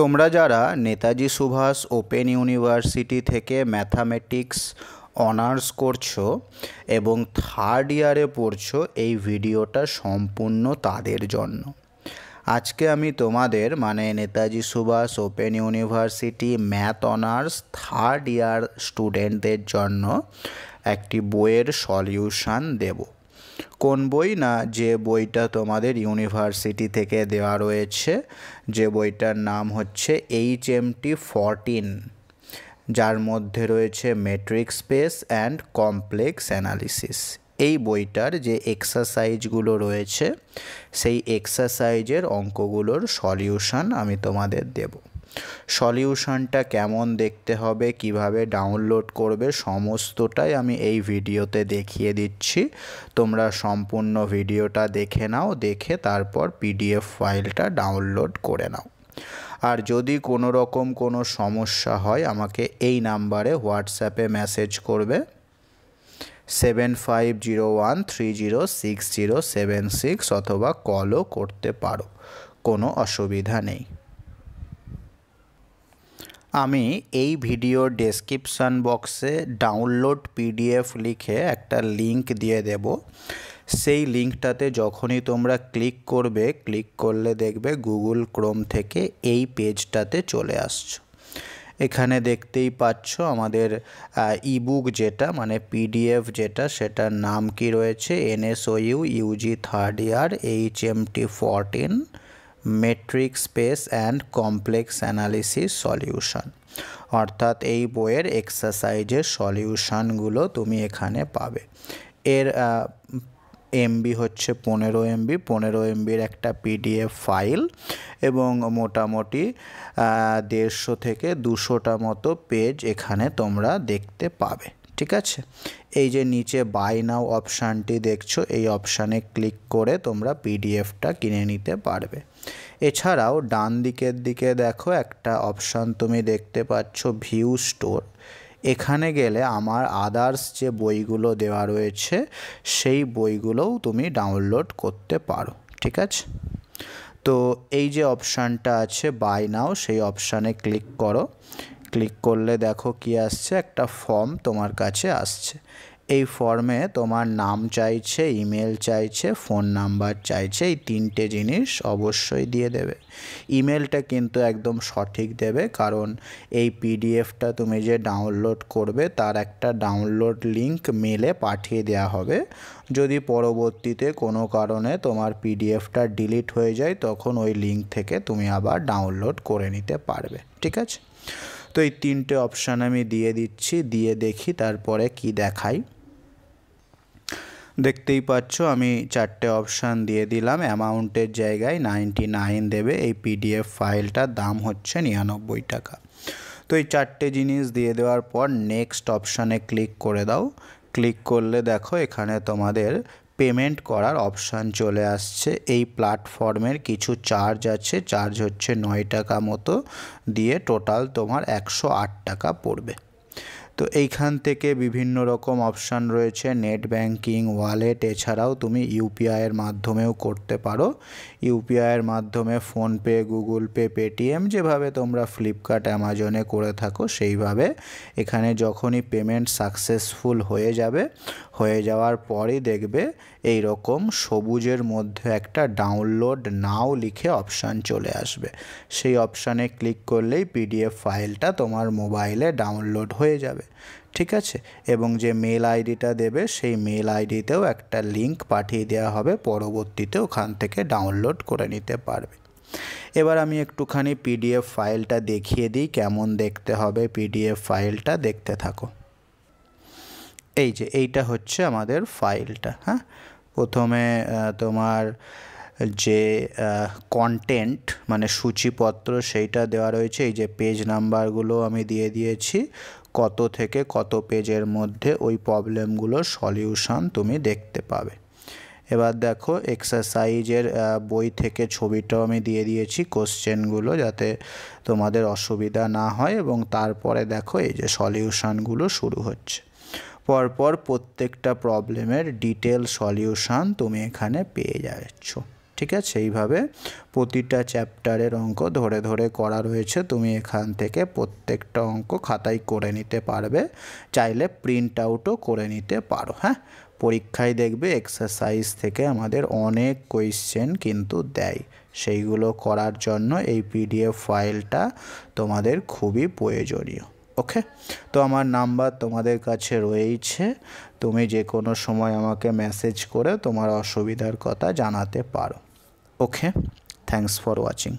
তোমরা যারা Netaji Subhas Open University থেকে ম্যাথামেটিক্স অনার্স করছো এবং থার্ড ইয়ারে পড়ছো এই ভিডিওটা সম্পূর্ণ তাদের জন্য আজকে আমি তোমাদের মানে Netaji Subhas Open University math honours third year স্টুডেন্টদের জন্য একটি বইয়ের সলিউশান দেবো কোন বই না যে বইটা তোমাদের ইউনিভার্সিটি থেকে দেওয়া রয়েছে যে বইটার নাম হচ্ছে এইচ এম টি ফরটিন যার মধ্যে রয়েছে metric space and complex analysis এই বইটার যে এক্সারসাইজগুলো রয়েছে সেই এক্সারসাইজের অঙ্কগুলোর সলিউশন আমি তোমাদের দেবো সলিউশনটা কেমন দেখতে হবে কিভাবে ডাউনলোড করবে সমস্তটাই আমি এই ভিডিওতে দেখিয়ে দিচ্ছি তোমরা সম্পূর্ণ ভিডিওটা দেখে নাও দেখে তারপর পিডিএফ ফাইলটা ডাউনলোড করে নাও আর যদি কোনো রকম কোনো সমস্যা হয় আমাকে এই নাম্বারে হোয়াটসঅ্যাপে মেসেজ করবে seven five zero one three zero six zero seven six অথবা কলও করতে পারো কোনো অসুবিধা নেই আমি এই ভিডিও ডেসক্রিপশান বক্সে ডাউনলোড পিডিএফ লিখে একটা লিংক দিয়ে দেব সেই লিঙ্কটাতে যখনই তোমরা ক্লিক করবে ক্লিক করলে দেখবে গুগল ক্রোম থেকে এই পেজটাতে চলে আসছো এখানে দেখতেই পাচ্ছ আমাদের ইবুক যেটা মানে পিডিএফ যেটা সেটার নাম কি রয়েছে NSOU UG third year H M T fourteen metric space and complex analysis solution অর্থাৎ এই বইয়ের এক্সারসাইজের সলিউশানগুলো তুমি এখানে পাবে এর এমবি হচ্ছে পনেরো এমবি পনেরো এমবির একটা পিডিএফ ফাইল এবং মোটামুটি দেড়শো থেকে দুশোটা মতো পেজ এখানে তোমরা দেখতে পাবে ঠিক আছে এই যে নিচে বাই নাও অপশানটি দেখছো এই অপশানে ক্লিক করে তোমরা পিডিএফটা কিনে নিতে পারবে এছাড়াও ডান দিকের দিকে দেখো একটা অপশান তুমি দেখতে পাচ্ছ ভিউ স্টোর এখানে গেলে আমার আদার্স যে বইগুলো দেওয়া রয়েছে সেই বইগুলোও তুমি ডাউনলোড করতে পারো ঠিক আছে তো এই যে অপশানটা আছে বাই নাও সেই অপশানে ক্লিক করো ক্লিক করলে দেখো কি আসছে একটা ফর্ম তোমার কাছে আসছে এই ফর্মে তোমার নাম চাইছে ইমেল চাইছে ফোন নাম্বার চাইছে এই তিনটে জিনিস অবশ্যই দিয়ে দেবে ইমেলটা কিন্তু একদম সঠিক দেবে কারণ এই পিডিএফটা তুমি যে ডাউনলোড করবে তার একটা ডাউনলোড লিংক মেলে পাঠিয়ে দেওয়া হবে যদি পরবর্তীতে কোনো কারণে তোমার পিডিএফটা ডিলিট হয়ে যায় তখন ওই লিঙ্ক থেকে তুমি আবার ডাউনলোড করে নিতে পারবে ঠিক আছে তো এই তিনটে অপশান আমি দিয়ে দিচ্ছি দিয়ে দেখি তারপরে কি দেখাই দেখতেই পাচ্ছ আমি চারটে অপশান দিয়ে দিলাম অ্যামাউন্টের জায়গায় নাইনটি নাইন দেবে এই পিডিএফ ফাইলটার দাম হচ্ছে নিরানব্বই টাকা তো এই চারটে জিনিস দিয়ে দেওয়ার পর নেক্সট অপশানে ক্লিক করে দাও ক্লিক করলে দেখো এখানে তোমাদের পেমেন্ট করার অপশান চলে আসছে এই প্ল্যাটফর্মের কিছু চার্জ আছে চার্জ হচ্ছে নয় টাকা মতো দিয়ে টোটাল তোমার একশো টাকা পড়বে তো এইখান থেকে বিভিন্ন রকম অপশান রয়েছে নেট ব্যাংকিং ওয়ালেট এছাড়াও তুমি ইউপিআইয়ের মাধ্যমেও করতে পারো ইউপিআইয়ের মাধ্যমে ফোনপে গুগল পে পেটিএম যেভাবে তোমরা ফ্লিপকার্ট অ্যামাজনে করে থাকো সেইভাবে এখানে যখনই পেমেন্ট সাকসেসফুল হয়ে যাবে হয়ে যাওয়ার পরই দেখবে এই রকম সবুজের মধ্যে একটা ডাউনলোড নাও লিখে অপশান চলে আসবে সেই অপশানে ক্লিক করলেই পিডিএফ ফাইলটা তোমার মোবাইলে ডাউনলোড হয়ে যাবে ঠিক আছে এবং যে মেল আইডিটা দেবে সেই মেল আইডিতেও একটা লিংক পাঠিয়ে দেওয়া হবে পরবর্তীতে ওখান থেকে ডাউনলোড করে নিতে পারবে এবার আমি একটুখানি পিডিএফ ফাইলটা দেখিয়ে দিই কেমন দেখতে হবে পিডিএফ ফাইলটা দেখতে থাকো এই যে এইটা হচ্ছে আমাদের ফাইলটা হ্যাঁ প্রথমে তোমার যে কন্টেন্ট মানে সূচিপত্র সেইটা দেওয়া রয়েছে এই যে পেজ নাম্বারগুলো আমি দিয়ে দিয়েছি কত থেকে কত পেজের মধ্যে ওই প্রবলেমগুলো সলিউশন তুমি দেখতে পাবে এবার দেখো এক্সারসাইজের বই থেকে ছবিটাও আমি দিয়ে দিয়েছি কোশ্চেনগুলো যাতে তোমাদের অসুবিধা না হয় এবং তারপরে দেখো এই যে সলিউশনগুলো শুরু হচ্ছে পরপর প্রত্যেকটা প্রবলেমের ডিটেল সলিউশান তুমি এখানে পেয়ে যাচ্ছ ঠিক আছে এইভাবে প্রতিটা চ্যাপ্টারের অঙ্ক ধরে ধরে করা রয়েছে তুমি এখান থেকে প্রত্যেকটা অঙ্ক খাতায় করে নিতে পারবে চাইলে প্রিন্ট আউটও করে নিতে পারো হ্যাঁ পরীক্ষায় দেখবে এক্সারসাইজ থেকে আমাদের অনেক কোয়েশ্চেন কিন্তু দেয় সেইগুলো করার জন্য এই পিডিএফ ফাইলটা তোমাদের খুবই প্রয়োজনীয় ওকে তো আমার নাম্বার তোমাদের কাছে রয়েছে তুমি যে কোনো সময় আমাকে মেসেজ করে তোমার অসুবিধার কথা জানাতে পারো okay thanks for watching